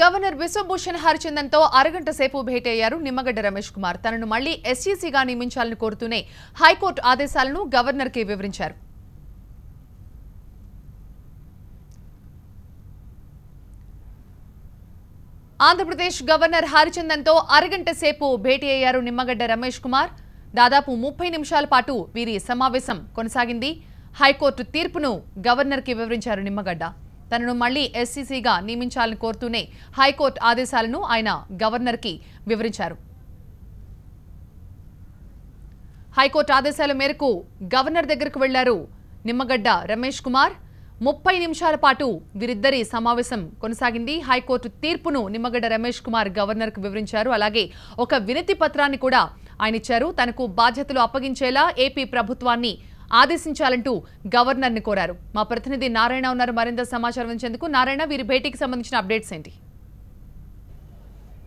governor Harichandan హరిచందన్తో అరగంట సేపు భేటయ్యారు నిమ్మగడ్డ రమేష్ కుమార్ తనను మళ్లీ ఎస్ఈసీగా నియమించాలని కోరుతూనే హైకోర్టు ఆదేశాలను గవర్నర్కి వివరించారు ఆంధ్రప్రదేశ్ గవర్నర్ హరిచందన్తో అరగంట సేపు భేటీ అయ్యారు నిమ్మగడ్డ రమేష్ కుమార్ దాదాపు ముప్పై నిమిషాల పాటు వీరి సమావేశం కొనసాగింది హైకోర్టు తీర్పును గవర్నర్కి వివరించారు నిమ్మగడ్డ తనను మళ్లీ ఎస్సీసీగా నియమించాలని కోరుతూనే హైకోర్టు ఆదేశాలను ఆయన గవర్నర్ వివరించారు హైకోర్టు ఆదేశాల మేరకు గవర్నర్ దగ్గరకు వెళ్లారు నిమ్మగడ్డ రమేష్ కుమార్ ముప్పై నిమిషాల పాటు వీరిద్దరి సమావేశం కొనసాగింది హైకోర్టు తీర్పును నిమ్మగడ్డ రమేష్ కుమార్ గవర్నర్ వివరించారు అలాగే ఒక వినతి పత్రాన్ని కూడా ఆయన ఇచ్చారు తనకు బాధ్యతలు అప్పగించేలా ఏపీ ప్రభుత్వాన్ని ఆదేశించాలంటూ గవర్నర్ ని కోరారు మా ప్రతినిధి నారాయణ ఉన్నారు మరింత సమాచారం ఇచ్చేందుకు నారాయణ వీరి భేటీకి సంబంధించిన అప్డేట్స్ ఏంటి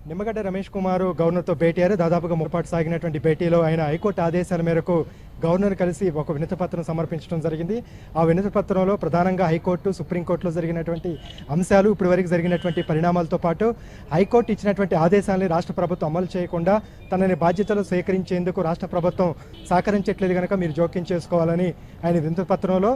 నిమ్మగడ్డ రమేష్ కుమార్ గవర్నర్తో భేటీ అయ్యారు దాదాపుగా ముప్పటి సాగినటువంటి భేటీలో ఆయన హైకోర్టు ఆదేశాల మేరకు గవర్నర్ కలిసి ఒక వినతపత్రం సమర్పించడం జరిగింది ఆ వినతపత్రంలో ప్రధానంగా హైకోర్టు సుప్రీంకోర్టులో జరిగినటువంటి అంశాలు ఇప్పటివరకు జరిగినటువంటి పరిణామాలతో పాటు హైకోర్టు ఇచ్చినటువంటి ఆదేశాన్ని రాష్ట్ర ప్రభుత్వం అమలు చేయకుండా తనని బాధ్యతలు స్వీకరించేందుకు రాష్ట్ర ప్రభుత్వం సహకరించట్లేదు కనుక మీరు జోక్యం చేసుకోవాలని ఆయన ఇప్పటి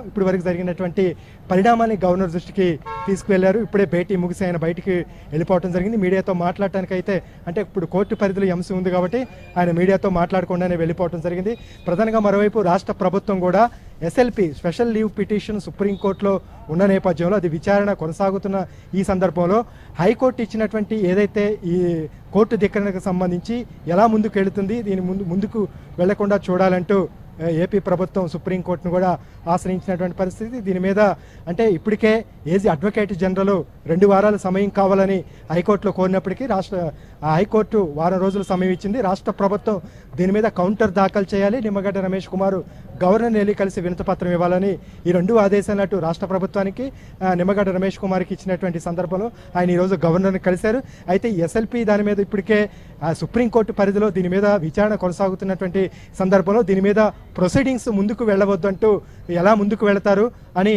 ఇప్పటివరకు జరిగినటువంటి పరిణామాన్ని గవర్నర్ దృష్టికి తీసుకువెళ్లారు ఇప్పుడే భేటీ ముగిసి ఆయన బయటికి వెళ్ళిపోవడం జరిగింది మీడియాతో మాట్లాడటానికి అయితే అంటే ఇప్పుడు కోర్టు పరిధిలో ఎంసీ ఉంది కాబట్టి ఆయన మీడియాతో మాట్లాడకుండానే వెళ్ళిపోవడం జరిగింది ప్రధానంగా మరోవైపు రాష్ట్ర ప్రభుత్వం కూడా ఎస్ఎల్పి స్పెషల్ లీవ్ పిటిషన్ సుప్రీంకోర్టులో ఉన్న నేపథ్యంలో అది విచారణ కొనసాగుతున్న ఈ సందర్భంలో హైకోర్టు ఇచ్చినటువంటి ఏదైతే ఈ కోర్టు ధిక్కరణకు సంబంధించి ఎలా ముందుకు వెళుతుంది దీని ముందు ముందుకు వెళ్లకుండా చూడాలంటూ ఏపీ ప్రభుత్వం సుప్రీంకోర్టును కూడా ఆశ్రయించినటువంటి పరిస్థితి దీని మీద అంటే ఇప్పటికే ఏజీ అడ్వకేట్ జనరల్ రెండు వారాల సమయం కావాలని హైకోర్టులో కోరినప్పటికీ రాష్ట్ర హైకోర్టు వారం రోజుల సమయం ఇచ్చింది రాష్ట్ర ప్రభుత్వం దీని మీద కౌంటర్ దాఖలు చేయాలి నిమ్మగడ్డ రమేష్ కుమార్ గవర్నర్ వెళ్ళి కలిసి వినతపత్రం ఇవ్వాలని ఈ రెండు ఆదేశాలు అటు రాష్ట్ర ప్రభుత్వానికి నిమ్మగడ్డ రమేష్ కుమార్కి ఇచ్చినటువంటి సందర్భంలో ఆయన ఈరోజు గవర్నర్ని కలిశారు అయితే ఎస్ఎల్పి దాని మీద ఇప్పటికే సుప్రీంకోర్టు పరిధిలో దీని మీద విచారణ కొనసాగుతున్నటువంటి సందర్భంలో దీని మీద ప్రొసీడింగ్స్ ముందుకు వెళ్ళవద్దంటూ ఎలా ముందుకు వెళతారు అని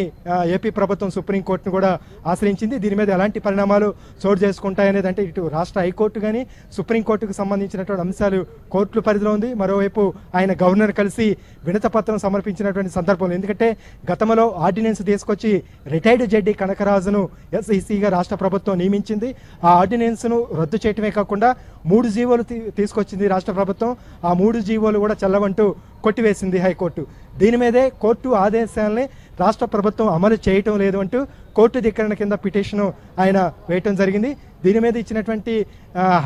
ఏపీ ప్రభుత్వం సుప్రీంకోర్టును కూడా ఆశ్రయించింది దీని మీద ఎలాంటి పరిణామాలు చోటు చేసుకుంటాయనేది అంటే ఇటు రాష్ట్ర హైకోర్టు కానీ సుప్రీంకోర్టుకు సంబంధించినటువంటి అంశాలు కోర్టుల పరిధిలో ఉంది మరోవైపు ఆయన గవర్నర్ కలిసి వినతపత్రం సమర్పించినటువంటి సందర్భంలో ఎందుకంటే గతంలో ఆర్డినెన్స్ తీసుకొచ్చి రిటైర్డ్ జడ్డి కనకరాజును ఎస్ఈసీగా రాష్ట్ర ప్రభుత్వం నియమించింది ఆ ఆర్డినెన్స్ను రద్దు చేయటమే కాకుండా మూడు జీవోలు తీసుకొచ్చింది రాష్ట్ర ప్రభుత్వం ఆ మూడు జీవోలు కూడా చల్లవంటూ కొట్టివేసింది హైకోర్టు దీని మీదే కోర్టు ఆదేశాలని రాష్ట్ర ప్రభుత్వం అమలు చేయటం లేదు అంటూ కోర్టు ధిక్కరణ కింద పిటిషను ఆయన వేయటం జరిగింది దీని మీద ఇచ్చినటువంటి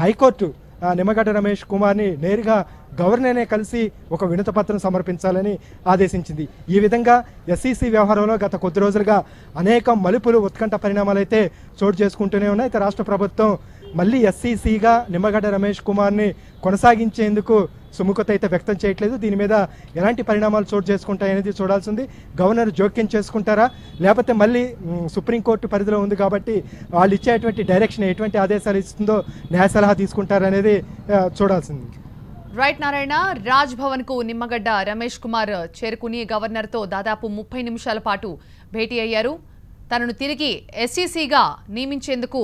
హైకోర్టు నిమ్మగడ్డ రమేష్ కుమార్ని నేరుగా గవర్నర్నే కలిసి ఒక వినత పత్రం సమర్పించాలని ఆదేశించింది ఈ విధంగా ఎస్ఈసి వ్యవహారంలో గత కొద్ది రోజులుగా అనేక మలుపులు ఉత్కంఠ పరిణామాలు అయితే చోటు చేసుకుంటూనే ఉన్నాయి అయితే రాష్ట్ర ప్రభుత్వం మళ్ళీ ఎస్సీసీగా నిమ్మగడ్డ రమేష్ కుమార్ని కొనసాగించేందుకు సుముఖత అయితే వ్యక్తం చేయట్లేదు దీని మీద ఎలాంటి పరిణామాలు చోటు చేసుకుంటాయనేది చూడాల్సింది గవర్నర్ జోక్యం చేసుకుంటారా లేకపోతే మళ్ళీ సుప్రీంకోర్టు పరిధిలో ఉంది కాబట్టి వాళ్ళు ఇచ్చేటువంటి డైరెక్షన్ ఎటువంటి ఆదేశాలు ఇస్తుందో న్యాయ సలహా తీసుకుంటారనేది చూడాల్సింది రైట్ నారాయణ రాజ్ భవన్ కు నిమ్మగడ్డ రమేష్ కుమార్ చేరుకుని గవర్నర్ తో దాదాపు ముప్పై నిమిషాల పాటు భేటీ అయ్యారు తనను తిరిగి ఎస్సీసీగా e నియమించేందుకు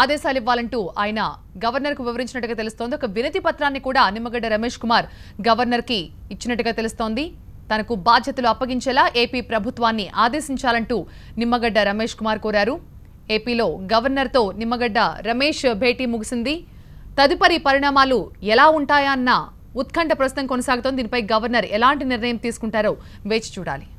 ఆదేశాలు ఇవ్వాలంటూ ఆయన గవర్నర్కు వివరించినట్టుగా తెలుస్తోంది ఒక వినతి పత్రాన్ని కూడా నిమ్మగడ్డ రమేష్ కుమార్ గవర్నర్కి ఇచ్చినట్టుగా తెలుస్తోంది తనకు బాధ్యతలు అప్పగించేలా ఏపీ ప్రభుత్వాన్ని ఆదేశించాలంటూ నిమ్మగడ్డ రమేష్ కుమార్ కోరారు ఏపీలో గవర్నర్తో నిమ్మగడ్డ రమేష్ భేటీ ముగిసింది తదుపరి పరిణామాలు ఎలా ఉంటాయా అన్న ఉత్కంఠ ప్రస్తుతం కొనసాగుతోంది దీనిపై గవర్నర్ ఎలాంటి నిర్ణయం తీసుకుంటారో వేచి చూడాలి